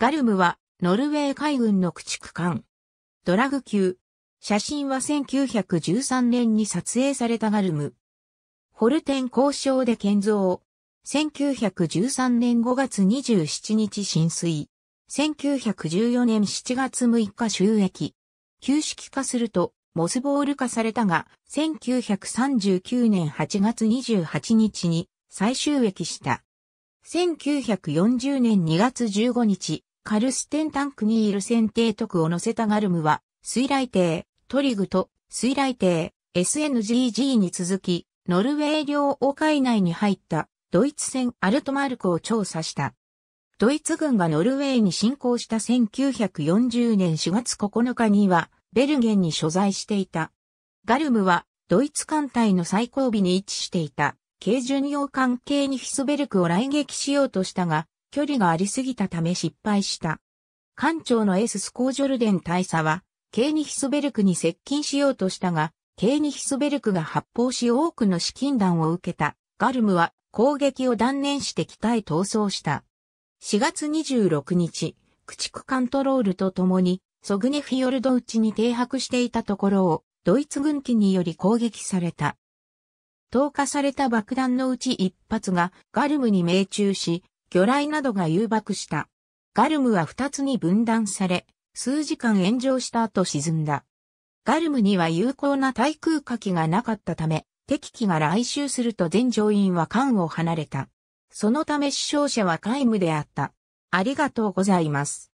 ガルムは、ノルウェー海軍の駆逐艦。ドラグ級。写真は1913年に撮影されたガルム。ホルテン交渉で建造。1913年5月27日浸水。1914年7月6日収益。旧式化すると、モスボール化されたが、1939年8月28日に再収益した。1940年2月15日、カルステンタンクにいる選定徳を乗せたガルムは、水雷艇、トリグと水雷艇、SNGG に続き、ノルウェー領王海内に入ったドイツ船アルトマルクを調査した。ドイツ軍がノルウェーに侵攻した1940年4月9日には、ベルゲンに所在していた。ガルムは、ドイツ艦隊の最後尾に位置していた、軽巡洋艦系にヒスベルクを来撃しようとしたが、距離がありすぎたため失敗した。艦長のエスコージョルデン大佐は、ケーニヒスベルクに接近しようとしたが、ケーニヒスベルクが発砲し多くの資金弾を受けた。ガルムは攻撃を断念して北へ逃走した。4月26日、駆逐艦トロールと共に、ソグネフィヨルド内に停泊していたところを、ドイツ軍機により攻撃された。投下された爆弾のうち一発がガルムに命中し、魚雷などが誘爆した。ガルムは二つに分断され、数時間炎上した後沈んだ。ガルムには有効な対空火器がなかったため、敵機が来襲すると全乗員は艦を離れた。そのため死傷者は皆無であった。ありがとうございます。